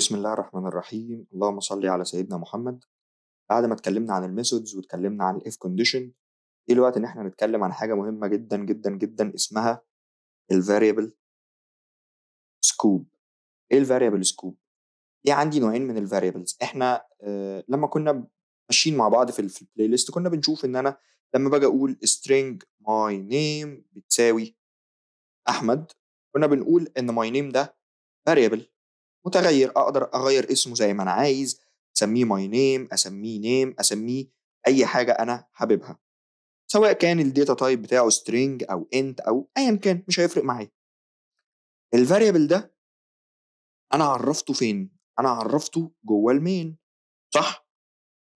بسم الله الرحمن الرحيم اللهم صل على سيدنا محمد بعد ما اتكلمنا عن الميثودز واتكلمنا عن الاف كونديشن ايه الوقت ان احنا نتكلم عن حاجه مهمه جدا جدا جدا اسمها الفاريبل سكوب ايه الفاريبل سكوب في عندي نوعين من الفاريبلز احنا آه لما كنا ماشيين مع بعض في البلاي ليست كنا بنشوف ان انا لما باجي اقول string my name بتساوي احمد كنا بنقول ان my name ده variable متغير اقدر اغير اسمه زي ما انا عايز اسميه ماي نيم اسميه نيم اسميه اي حاجه انا حاببها سواء كان الداتا تايب بتاعه سترينج او انت او ايا كان مش هيفرق معايا الفاريبل ده انا عرفته فين انا عرفته جوه المين صح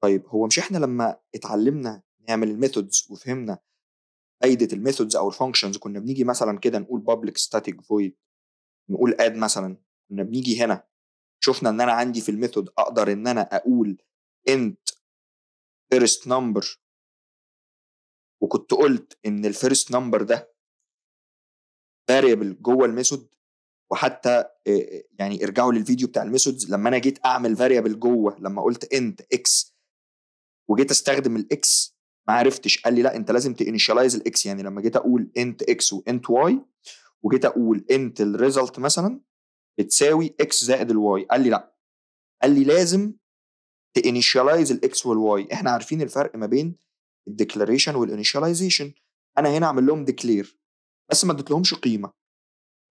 طيب هو مش احنا لما اتعلمنا نعمل الميثودز وفهمنا فايده الميثودز او الفانكشنز كنا بنيجي مثلا كده نقول public static void نقول اد مثلا كنا بنيجي هنا شفنا ان انا عندي في الميثود اقدر ان انا اقول انت فيرست نمبر وكنت قلت ان الفيرست نمبر ده فاريبل جوه الميثود وحتى آه، آه، يعني ارجعوا للفيديو بتاع الميثودز لما انا جيت اعمل فاريبل جوه لما قلت انت اكس وجيت استخدم الاكس ما عرفتش قال لي لا انت لازم تانيشاليز الاكس يعني لما جيت اقول انت اكس وانت واي وجيت اقول انت الريزلت مثلا بتساوي اكس زائد الواي قال لي لا قال لي لازم تانيشاليز الاكس والواي احنا عارفين الفرق ما بين الديكلاريشن والانيشاليزيشن انا هنا اعمل لهم ديكلير بس ما اديتلهمش قيمه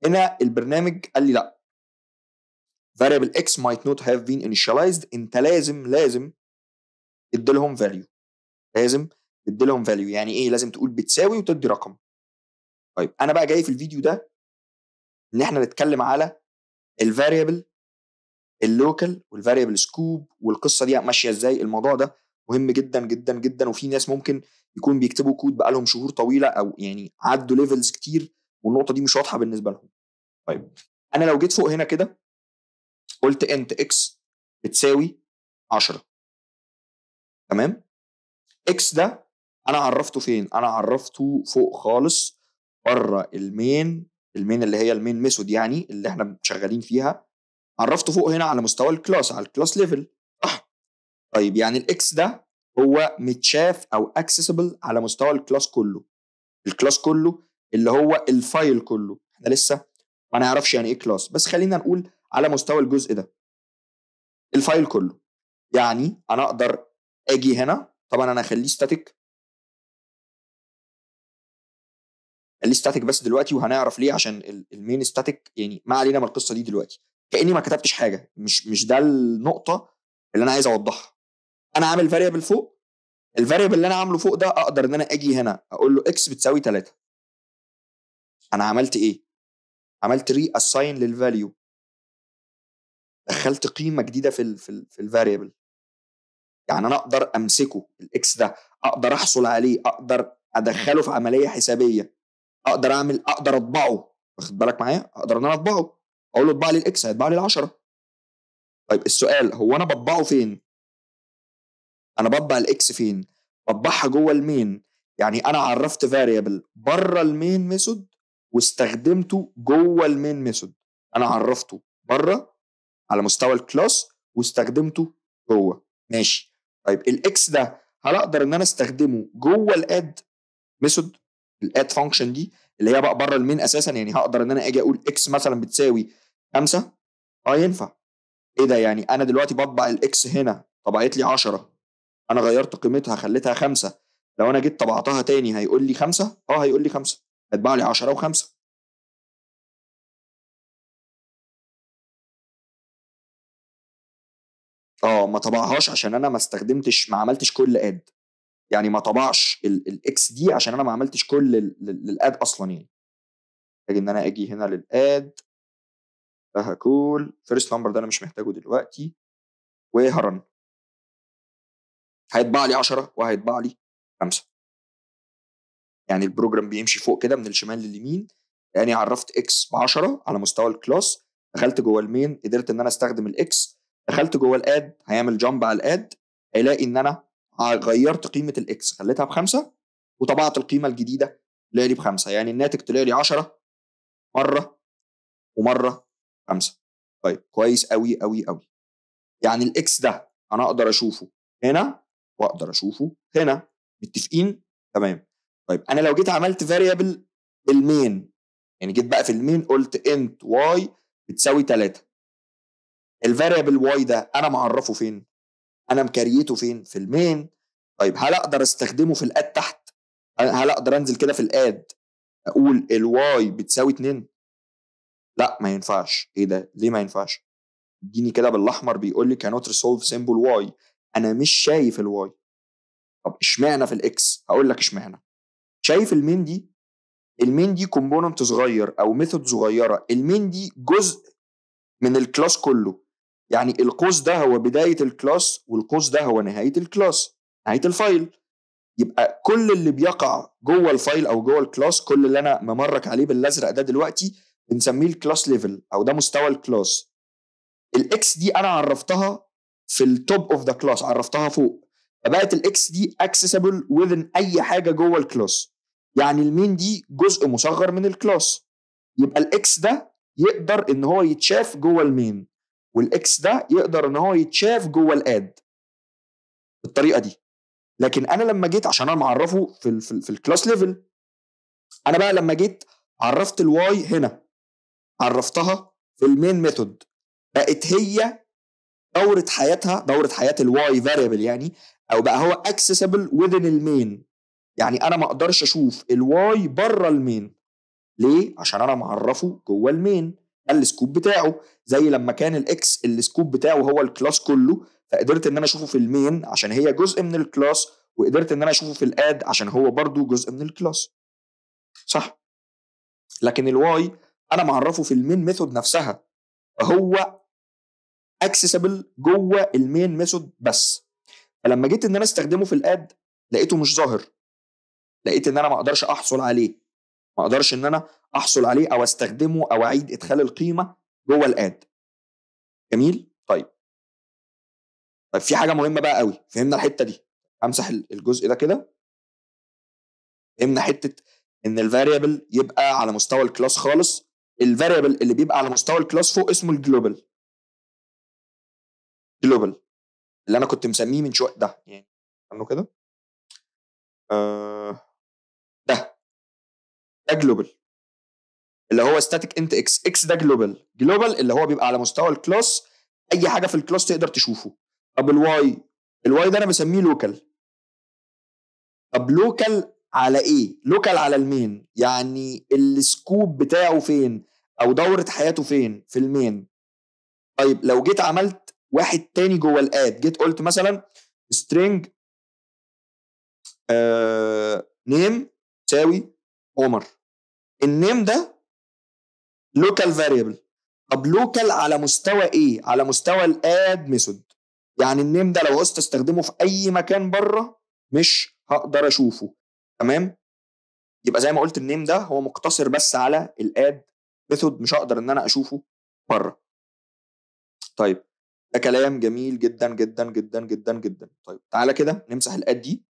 هنا البرنامج قال لي لا variable x might not have been initialized انت لازم لازم تدي لهم value لازم تدي لهم value يعني ايه لازم تقول بتساوي وتدي رقم طيب انا بقى جاي في الفيديو ده ان احنا نتكلم على الفاريبل اللوكال والفاريبل سكوب والقصه دي ماشيه ازاي الموضوع ده مهم جدا جدا جدا وفي ناس ممكن يكون بيكتبوا كود بقى لهم شهور طويله او يعني عدوا ليفلز كتير والنقطه دي مش واضحه بالنسبه لهم طيب انا لو جيت فوق هنا كده قلت انت اكس بتساوي 10 تمام اكس ده انا عرفته فين انا عرفته فوق خالص بره المين المين اللي هي المين ميثود يعني اللي احنا شغالين فيها عرفته فوق هنا على مستوى الكلاس على الكلاس ليفل صح آه. طيب يعني الاكس ده هو متشاف او اكسسبل على مستوى الكلاس كله الكلاس كله اللي هو الفايل كله احنا لسه ما نعرفش يعني ايه كلاس بس خلينا نقول على مستوى الجزء ده الفايل كله يعني انا اقدر اجي هنا طبعا انا اخليه ستاتيك ستاتيك بس دلوقتي وهنعرف ليه عشان المين ستاتيك يعني ما علينا من القصه دي دلوقتي كاني ما كتبتش حاجه مش مش ده النقطه اللي انا عايز اوضحها انا عامل فاريبل فوق الفاريبل اللي انا عامله فوق ده اقدر ان انا اجي هنا اقول له اكس بتساوي 3 انا عملت ايه عملت ري اساين للفاليو دخلت قيمه جديده في الـ في, الـ في الفاريبل يعني انا اقدر امسكه الاكس ده اقدر احصل عليه اقدر ادخله في عمليه حسابيه اقدر اعمل اقدر اطبعه واخد بالك معايا اقدر ان انا اطبعه اقول له اطبع لي الاكس هيطبع لي ال10 طيب السؤال هو انا بطبعه فين انا بطبع الاكس فين بطبعها جوه المين يعني انا عرفت فاريبل بره المين ميثود واستخدمته جوه المين ميثود انا عرفته بره على مستوى الكلاس واستخدمته جوه ماشي طيب الاكس ده هل اقدر ان انا استخدمه جوه الاد ميثود الاد فانكشن دي اللي هي بقى بره المين اساسا يعني هقدر ان انا اجي اقول اكس مثلا بتساوي 5 اه ينفع ايه ده يعني انا دلوقتي بطبع الاكس هنا طبعت لي 10 انا غيرت قيمتها خليتها 5 لو انا جيت طبعتها تاني هيقول لي 5 اه هيقول لي 5 هتباع لي 10 و5 اه ما طبعهاش عشان انا ما استخدمتش ما عملتش كل اد يعني ما طبعش الاكس دي عشان انا ما عملتش كل الاد اصلا يعني ان انا اجي هنا للاد فهقول فيرست نمبر ده انا مش محتاجه دلوقتي وهرن هيطبع لي 10 وهيطبع لي 5 يعني البروجرام بيمشي فوق كده من الشمال لليمين يعني عرفت اكس ب 10 على مستوى الكلاس دخلت جوه المين قدرت ان انا استخدم الاكس دخلت جوه الاد هيعمل جامب على الاد هيلاقي ان انا آه، غيرت قيمه الاكس خليتها بخمسه وطبعت القيمه الجديده اللي لي بخمسه يعني الناتج طلع لي 10 مره ومره خمسه طيب كويس قوي قوي قوي يعني الاكس ده انا اقدر اشوفه هنا واقدر اشوفه هنا متفقين تمام طيب انا لو جيت عملت فاريبل المين يعني جيت بقى في المين قلت انت واي بتساوي 3 الفاريبل واي ده انا معرفه فين انا مكريته فين في المين طيب هل اقدر استخدمه في الاد تحت هل اقدر انزل كده في الاد اقول الواي بتساوي 2 لا ما ينفعش ايه ده ليه ما ينفعش اديني كده بالاحمر بيقول لي كانوت ريسولف سيمبل واي انا مش شايف الواي طب اشمعنى في الاكس هقول لك اشمعنى شايف المين دي المين دي كومبوننت صغير او ميثود صغيره المين دي جزء من الكلاس كله يعني القوس ده هو بدايه الكلاس والقوس ده هو نهايه الكلاس نهايه الفايل يبقى كل اللي بيقع جوه الفايل او جوه الكلاس كل اللي انا ممرك عليه بالازرق ده دلوقتي بنسميه الكلاس ليفل او ده مستوى الكلاس الاكس دي انا عرفتها في التوب اوف ذا كلاس عرفتها فوق فبقت الاكس دي اكسسبل وذن اي حاجه جوه الكلاس يعني المين دي جزء مصغر من الكلاس يبقى الاكس ده يقدر ان هو يتشاف جوه المين والاكس ده يقدر ان هو يتشاف جوه الاد بالطريقه دي لكن انا لما جيت عشان انا معرفه في الـ في, في الكلاس ليفل انا بقى لما جيت عرفت الواي هنا عرفتها في المين ميثود بقت هي دورة حياتها دورة حياة الواي فاريبل يعني او بقى هو اكسسبل within المين يعني انا ما اقدرش اشوف الواي بره المين ليه؟ عشان انا معرفه جوه المين السكوب بتاعه زي لما كان الاكس السكوب بتاعه هو الكلاس كله فقدرت ان انا اشوفه في المين عشان هي جزء من الكلاس وقدرت ان انا اشوفه في الاد عشان هو برضو جزء من الكلاس صح لكن الواي انا معرفه في المين ميثود نفسها هو اكسسبل جوه المين ميثود بس فلما جيت ان انا استخدمه في الاد لقيته مش ظاهر لقيت ان انا ما اقدرش احصل عليه ما اقدرش ان انا احصل عليه او استخدمه او اعيد ادخال القيمه جوه الاد جميل طيب طيب في حاجه مهمه بقى قوي فهمنا الحته دي امسح الجزء ده كده فهمنا حته ان الفاريبل يبقى على مستوى الكلاس خالص الفاريبل اللي بيبقى على مستوى الكلاس فوق اسمه الجلوبال جلوبال اللي انا كنت مسميه من شويه ده يعني عنه كده آه ده ده جلوبال اللي هو ستاتيك انت اكس اكس ده جلوبال جلوبال اللي هو بيبقى على مستوى الكلاس اي حاجه في الكلاس تقدر تشوفه طب الواي الواي ده انا بسميه لوكال طب لوكال على ايه لوكال على المين يعني السكوب بتاعه فين او دوره حياته فين في المين طيب لو جيت عملت واحد تاني جوه الاد جيت قلت مثلا string آه نيم تساوي عمر النيم ده لوكال فاريبل طب لوكال على مستوى ايه؟ على مستوى الاد ميثود يعني النيم ده لو عوزت استخدمه في اي مكان بره مش هقدر اشوفه تمام؟ يبقى زي ما قلت النيم ده هو مقتصر بس على الاد ميثود مش هقدر ان انا اشوفه بره طيب ده كلام جميل جدا جدا جدا جدا جدا طيب تعالى كده نمسح الاد دي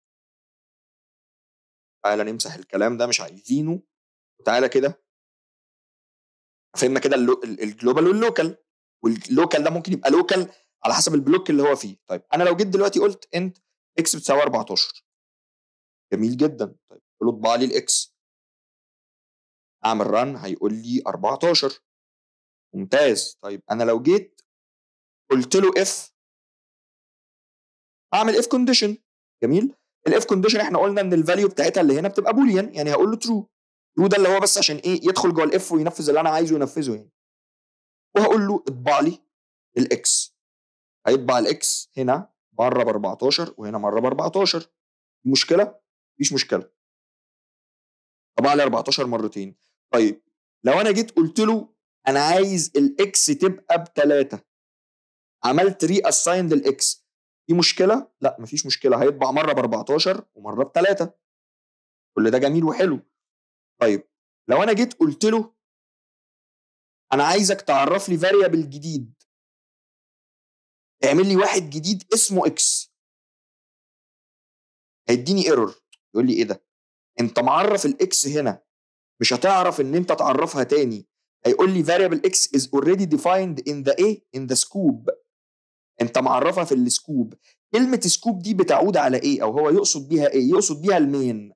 تعالى نمسح الكلام ده مش عايزينه وتعالى كده فهمنا كده الجلوبال واللوكال واللوكال ده ممكن يبقى لوكال على حسب البلوك اللي هو فيه طيب انا لو جيت دلوقتي قلت انت اكس بتساوي 14 جميل جدا طيب قلت بقى لي الاكس اعمل ران هيقول لي 14 ممتاز طيب انا لو جيت قلت له اف اعمل اف كونديشن جميل الاف كونديشن احنا قلنا ان الفاليو بتاعتها اللي هنا بتبقى بوليان يعني هقول له ترو وده اللي هو بس عشان ايه يدخل جوه الاف وينفذ اللي انا عايزه ينفذه يعني وهقول له اطبع لي الاكس هيطبع الاكس هنا مره ب 14 وهنا مره ب 14 مشكله مفيش مشكله طبع لي 14 مرتين طيب لو انا جيت قلت له انا عايز الاكس تبقى بثلاثه عملت ري اساين للاكس في مشكله لا مفيش مشكله هيطبع مره ب 14 ومره ب 3 كل ده جميل وحلو طيب لو انا جيت قلت له انا عايزك تعرف لي فاريبل جديد اعمل لي واحد جديد اسمه اكس هيديني ايرور يقول لي ايه ده انت معرف الاكس هنا مش هتعرف ان انت تعرفها تاني هيقول لي variable x is already defined in the ايه in the scope انت معرفها في السكوب كلمة سكوب دي بتعود على ايه او هو يقصد بيها ايه يقصد بيها المين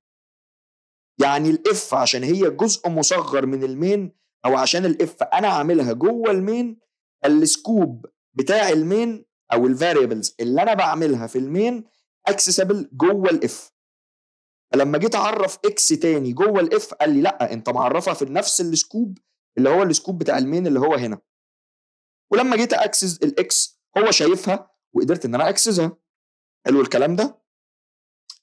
يعني الاف عشان هي جزء مصغر من المين او عشان الاف انا عاملها جوه المين السكوب بتاع المين او الفاريبلز اللي انا بعملها في المين اكسسبل جوه الاف فلما جيت اعرف اكس تاني جوه الاف قال لي لا انت معرفها في نفس السكوب اللي هو السكوب بتاع المين اللي هو هنا ولما جيت اكسس الاكس هو شايفها وقدرت ان انا اكسسها حلو الكلام ده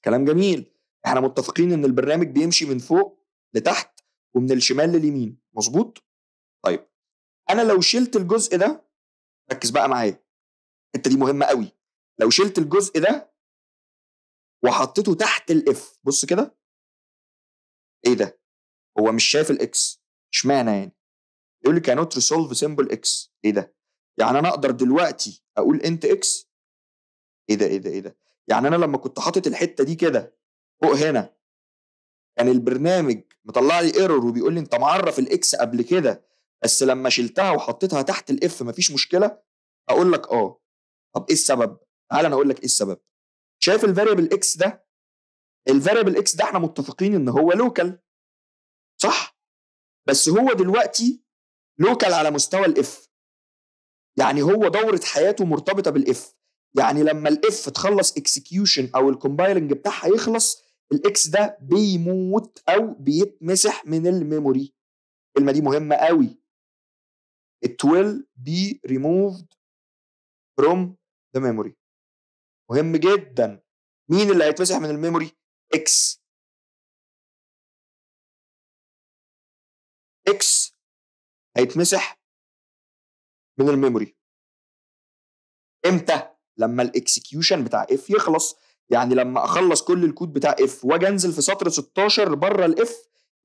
كلام جميل احنا متفقين ان البرنامج بيمشي من فوق لتحت ومن الشمال لليمين مظبوط طيب انا لو شلت الجزء ده ركز بقى معايا الحته دي مهمه قوي لو شلت الجزء ده وحطيته تحت الاف بص كده ايه ده هو مش شايف الاكس اشمعنى يعني يقول لي كانوت ريسولف سيمبل اكس ايه ده يعني انا اقدر دلوقتي اقول انت اكس ايه ده ايه ده ايه ده يعني انا لما كنت حاطط الحته دي كده فوق هنا كان يعني البرنامج مطلع لي ايرور وبيقول لي انت معرف الاكس قبل كده بس لما شلتها وحطيتها تحت الاف مفيش مشكله اقول لك اه طب ايه السبب تعال انا اقول لك ايه السبب شايف الفاريبل اكس ده الفاريبل اكس ده احنا متفقين ان هو لوكال صح بس هو دلوقتي لوكال على مستوى الاف يعني هو دورة حياته مرتبطة بالاف يعني لما الاف تخلص اكسكيوشن او الكومبايلنج بتاعها يخلص الاكس ده بيموت او بيتمسح من الميموري الكلمه دي مهمه قوي it will be removed from the memory مهم جدا مين اللي هيتمسح من الميموري اكس اكس هيتمسح من الميموري امتى لما الاكسكيوشن بتاع اف يخلص يعني لما اخلص كل الكود بتاع اف واجي انزل في سطر 16 بره الاف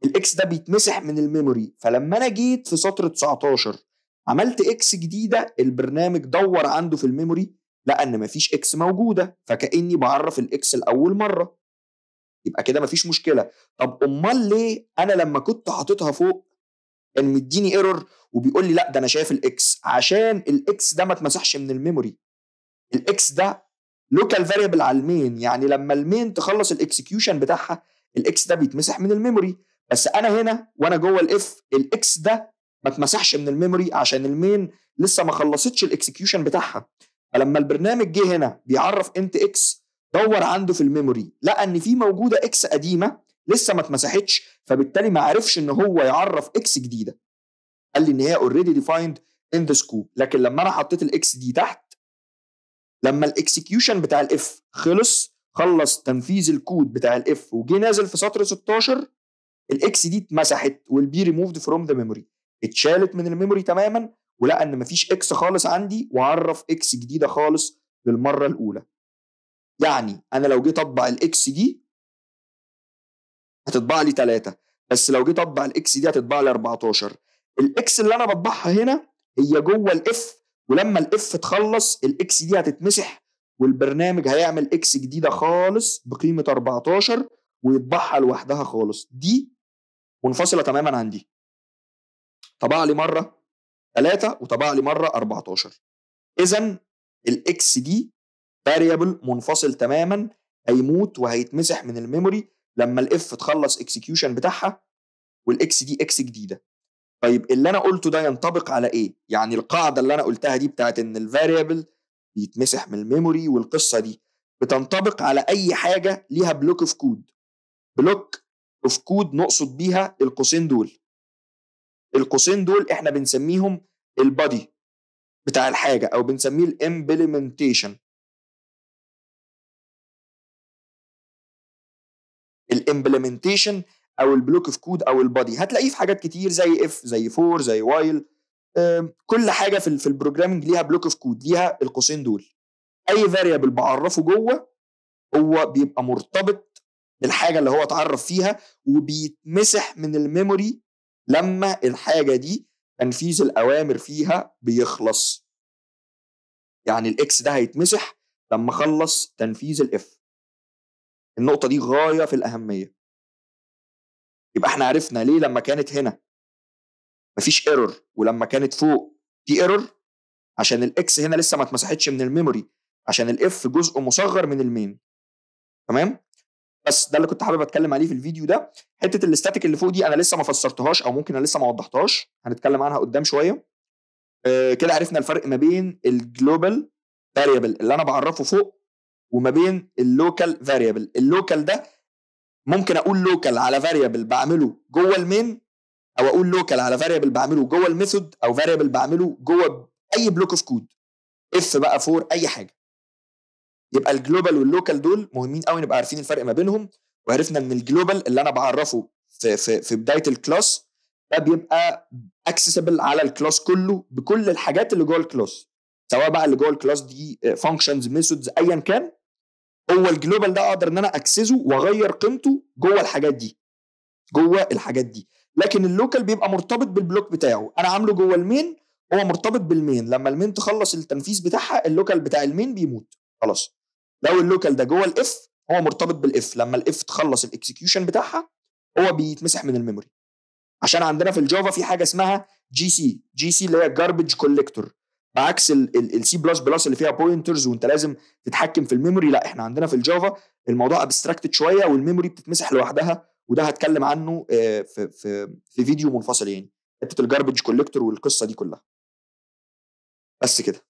الاكس ده بيتمسح من الميموري فلما انا جيت في سطر 19 عملت اكس جديده البرنامج دور عنده في الميموري لقى ان مفيش اكس موجوده فكاني بعرف الاكس لاول مره يبقى كده مفيش مشكله طب امال ليه انا لما كنت حاططها فوق كان مديني ايرور وبيقول لي لا ده انا شايف الاكس عشان الاكس ده ما اتمسحش من الميموري الاكس ده لوكال فاريبل على المين يعني لما المين تخلص الاكسكيوشن بتاعها الاكس ده بيتمسح من الميموري بس انا هنا وانا جوه الاف الاكس ده ما اتمسحش من الميموري عشان المين لسه ما خلصتش الاكسكيوشن بتاعها فلما البرنامج جه هنا بيعرف انت اكس دور عنده في الميموري لقى ان في موجوده اكس قديمه لسه ما اتمسحتش فبالتالي ما عرفش ان هو يعرف اكس جديده قال لي ان هي اوريدي ديفايند ان ذا سكوب لكن لما انا حطيت الاكس دي تحت لما الاكسكيوشن بتاع الاف خلص خلص تنفيذ الكود بتاع الاف وجي نازل في سطر 16 الاكس دي اتمسحت والبي ريموفد فروم ذا ميموري اتشالت من الميموري تماما ولقى ان مفيش اكس خالص عندي وعرف اكس جديده خالص للمره الاولى يعني انا لو جيت اطبع الاكس دي هتطبع لي 3 بس لو جيت اطبع الاكس دي هتطبع لي 14 الاكس اللي انا بطبعها هنا هي جوه الاف ولما الاف تخلص الاكس دي هتتمسح والبرنامج هيعمل اكس جديده خالص بقيمه 14 ويطبعها لوحدها خالص دي منفصله تماما عن دي طبع لي مره 3 وطبع لي مره 14 اذا الاكس دي فاريبل منفصل تماما هيموت وهيتمسح من الميموري لما الاف تخلص اكسكيوشن بتاعها والاكس دي اكس جديده طيب اللي انا قلته ده ينطبق على ايه؟ يعني القاعده اللي انا قلتها دي بتاعت ان الفاريبل بيتمسح من الميموري والقصه دي بتنطبق على اي حاجه ليها بلوك اوف كود. بلوك اوف كود نقصد بيها القوسين دول. القوسين دول احنا بنسميهم البادي بتاع الحاجه او بنسميه الامبلمنتيشن. الامبلمنتيشن او البلوك اوف كود او البادي هتلاقيه في حاجات كتير زي اف زي فور زي وايل كل حاجه في, في البروجرامنج ليها بلوك اوف كود ليها القوسين دول اي فاريبل بعرفه جوه هو بيبقى مرتبط بالحاجه اللي هو اتعرف فيها وبيتمسح من الميموري لما الحاجه دي تنفيذ الاوامر فيها بيخلص يعني الاكس ده هيتمسح لما خلص تنفيذ الاف النقطه دي غايه في الاهميه يبقى احنا عرفنا ليه لما كانت هنا مفيش ايرور ولما كانت فوق في ايرور عشان الاكس هنا لسه ما اتمسحتش من الميموري عشان الاف جزء مصغر من المين تمام بس ده اللي كنت حابب اتكلم عليه في الفيديو ده حته الاستاتيك اللي فوق دي انا لسه ما فسرتهاش او ممكن انا لسه ما وضحتهاش هنتكلم عنها قدام شويه آه كده عرفنا الفرق ما بين الجلوبال فاريبل اللي انا بعرفه فوق وما بين اللوكال فاريبل اللوكال ده ممكن اقول لوكال على فاريبل بعمله جوه المين او اقول لوكال على فاريبل بعمله جوه الميثود او فاريبل بعمله جوه اي بلوك اوف كود اف بقى فور اي حاجه يبقى الجلوبال واللوكال دول مهمين قوي نبقى عارفين الفرق ما بينهم وعرفنا ان الجلوبال اللي انا بعرفه في في, في بدايه الكلاس ده بيبقى اكسسبل على الكلاس كله بكل الحاجات اللي جوه الكلاس سواء بقى اللي جوه الكلاس دي فانكشنز ميثودز ايا كان هو الجلوبال ده اقدر ان انا اكسسه واغير قيمته جوه الحاجات دي جوه الحاجات دي لكن اللوكال بيبقى مرتبط بالبلوك بتاعه انا عامله جوه المين هو مرتبط بالمين لما المين تخلص التنفيذ بتاعها اللوكال بتاع المين بيموت خلاص لو اللوكال ده جوه الاف هو مرتبط بالاف لما الاف تخلص الاكسكيوشن بتاعها هو بيتمسح من الميموري عشان عندنا في الجافا في حاجه اسمها جي سي جي سي اللي هي جاربج كوليكتور بعكس السي بلس بلس اللي فيها بوينترز وانت لازم تتحكم في الميموري لا احنا عندنا في الجافا الموضوع ابستراكتد شويه والميموري بتتمسح لوحدها وده هتكلم عنه آه، في في في فيديو منفصل يعني حته الجاربج كوليكتور والقصه دي كلها بس كده